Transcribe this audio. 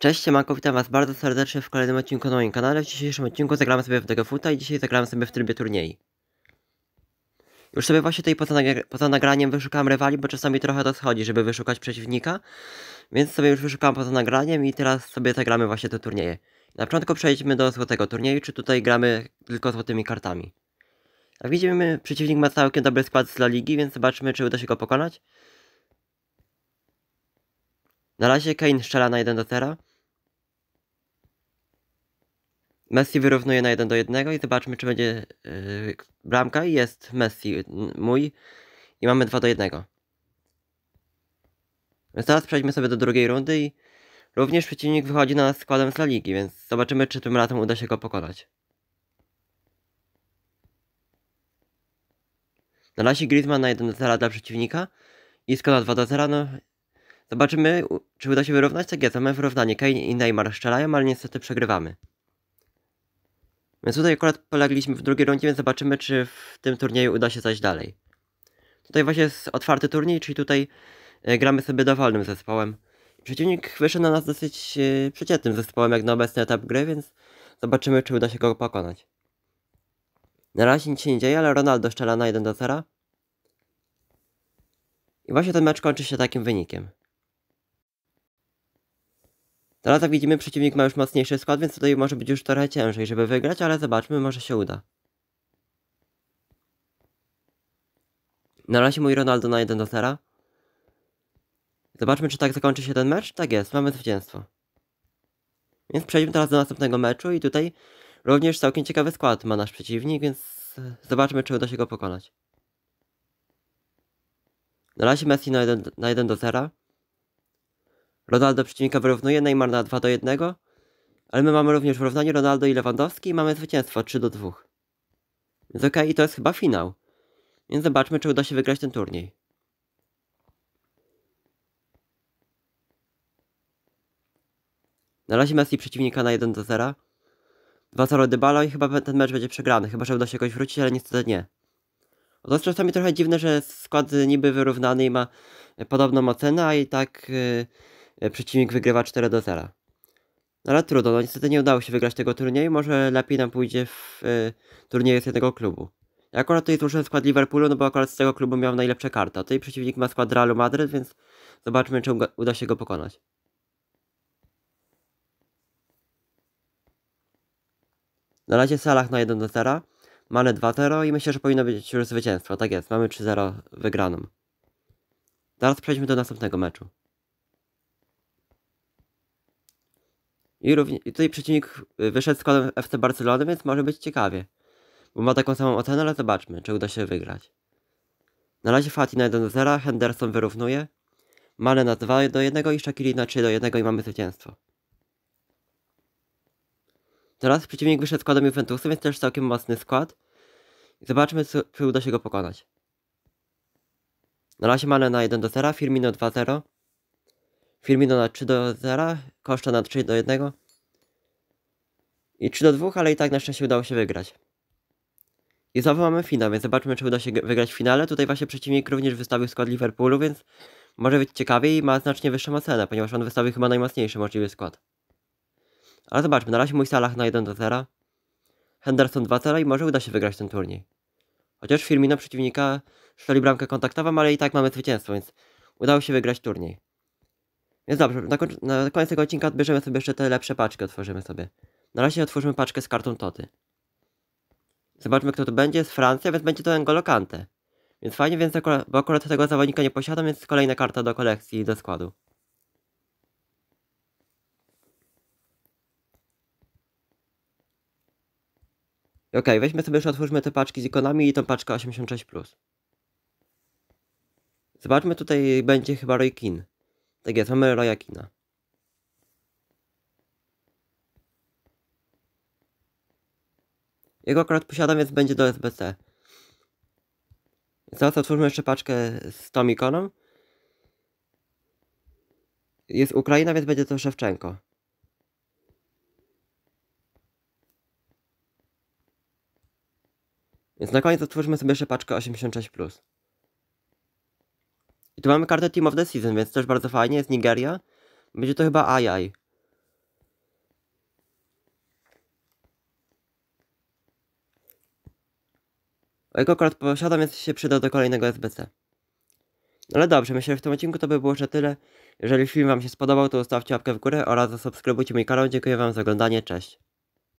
Cześć, Siemanko, witam was bardzo serdecznie w kolejnym odcinku na moim kanale. W dzisiejszym odcinku zagramy sobie w Degafuta i dzisiaj zagramy sobie w trybie turniej. Już sobie właśnie tutaj poza, poza nagraniem wyszukałem rywali, bo czasami trochę to schodzi, żeby wyszukać przeciwnika. Więc sobie już wyszukałem poza nagraniem i teraz sobie zagramy właśnie te turnieje. Na początku przejdźmy do złotego turnieju, czy tutaj gramy tylko złotymi kartami. Jak widzimy, przeciwnik ma całkiem dobry skład z La Ligi, więc zobaczmy, czy uda się go pokonać. Na razie Kane strzela na 1 do 0. Messi wyrównuje na 1 do 1 i zobaczmy, czy będzie yy, bramka. jest Messi y, mój i mamy 2 do 1. Więc teraz przejdźmy sobie do drugiej rundy i również przeciwnik wychodzi na nas składem z La Ligi, więc zobaczymy, czy tym razem uda się go pokonać. Na razie Griezmann na 1 do 0 dla przeciwnika, Isco na 2 do 0, no Zobaczymy, czy uda się wyrównać. Tak jest, mamy wyrównanie. Kane i Neymar strzelają, ale niestety przegrywamy. Więc tutaj akurat polegliśmy w drugiej rundzie, więc zobaczymy, czy w tym turnieju uda się zajść dalej. Tutaj właśnie jest otwarty turniej, czyli tutaj e, gramy sobie dowolnym zespołem. Przeciwnik wyszedł na nas dosyć e, przeciętnym zespołem jak na obecny etap gry, więc zobaczymy, czy uda się go pokonać. Na razie nic się nie dzieje, ale Ronaldo szczela na 1 do 0. I właśnie ten mecz kończy się takim wynikiem. Teraz jak widzimy przeciwnik ma już mocniejszy skład, więc tutaj może być już trochę ciężej, żeby wygrać, ale zobaczmy, może się uda. Na razie mój Ronaldo na 1 do 0. Zobaczmy, czy tak zakończy się ten mecz. Tak jest, mamy zwycięstwo. Więc przejdźmy teraz do następnego meczu i tutaj również całkiem ciekawy skład ma nasz przeciwnik, więc zobaczmy, czy uda się go pokonać. Na razie Messi na 1, na 1 do 0. Ronaldo przeciwnika wyrównuje, Neymar na 2 do 1. Ale my mamy również wyrównanie Ronaldo i Lewandowski i mamy zwycięstwo 3 do 2. Więc okej, okay, i to jest chyba finał. Więc zobaczmy, czy uda się wygrać ten turniej. Na razie Messi przeciwnika na 1 do 0. 2-0 Dybala i chyba ten mecz będzie przegrany, chyba że uda się jakoś wrócić, ale niestety nie. To jest czasami trochę dziwne, że skład niby wyrównany i ma podobną ocenę, a i tak... Yy E, przeciwnik wygrywa 4 do 0. No ale trudno, no niestety nie udało się wygrać tego turnieju, może lepiej nam pójdzie w y, turnieju z jednego klubu. Ja akurat tutaj złożyłem skład Liverpoolu, no bo akurat z tego klubu miałem najlepsze karty. A tutaj przeciwnik ma skład Realu Madryt, więc zobaczmy, czy uda się go pokonać. Na razie Salah na 1 do 0, Mane 2-0 i myślę, że powinno być już zwycięstwo. Tak jest, mamy 3-0 wygraną. Teraz przejdźmy do następnego meczu. I, równie, I tutaj przeciwnik y, wyszedł z składem FC Barcelony, więc może być ciekawie. Bo ma taką samą ocenę, ale zobaczmy, czy uda się wygrać. Na razie Fati na 1 do 0, Henderson wyrównuje. Mane na 2 do 1 i Shakiri na 3 do 1 i mamy zwycięstwo. Teraz przeciwnik wyszedł składem Juventusu, więc też całkiem mocny skład. Zobaczmy, czy uda się go pokonać. Na razie Mane na 1 do 0, Firmino 2 0. Firmino na 3 do 0, koszta na 3 do 1 i 3 do 2, ale i tak na szczęście udało się wygrać. I znowu mamy finał, więc zobaczmy, czy uda się wygrać w finale. Tutaj właśnie przeciwnik również wystawił skład Liverpoolu, więc może być ciekawiej i ma znacznie wyższą ocenę, ponieważ on wystawił chyba najmocniejszy możliwy skład. Ale zobaczmy, na razie mój Salah na 1 do 0, Henderson 2 0 i może uda się wygrać ten turniej. Chociaż Firmino przeciwnika strzeli bramkę kontaktową, ale i tak mamy zwycięstwo, więc udało się wygrać turniej. Więc dobrze, na, na koniec tego odcinka odbierzemy sobie jeszcze te lepsze paczki, otworzymy sobie. Na razie otworzymy paczkę z kartą Toty. Zobaczmy, kto to będzie. Z Francji, więc będzie to N'Golo Kante. Więc fajnie, więc akurat, bo akurat tego zawodnika nie posiadam, więc kolejna karta do kolekcji i do składu. Okej, okay, weźmy sobie jeszcze, otwórzmy te paczki z ikonami i tą paczkę 86+. Zobaczmy, tutaj będzie chyba Roykin. Tak jest, mamy Rojakina. Jego akurat posiadam, więc będzie do SBC. Zaraz otwórzmy jeszcze paczkę z tą ikoną. Jest Ukraina, więc będzie to Szewczenko. Więc na koniec otwórzmy sobie jeszcze paczkę 86+. I tu mamy kartę Team of the Season, więc też bardzo fajnie. Jest Nigeria. Będzie to chyba Ajaj. Jego akurat posiadam, więc się przyda do kolejnego SBC. No, Ale dobrze, myślę, że w tym odcinku to by było już tyle. Jeżeli film Wam się spodobał, to ustawcie łapkę w górę oraz zasubskrybujcie mój kanał. Dziękuję Wam za oglądanie, cześć.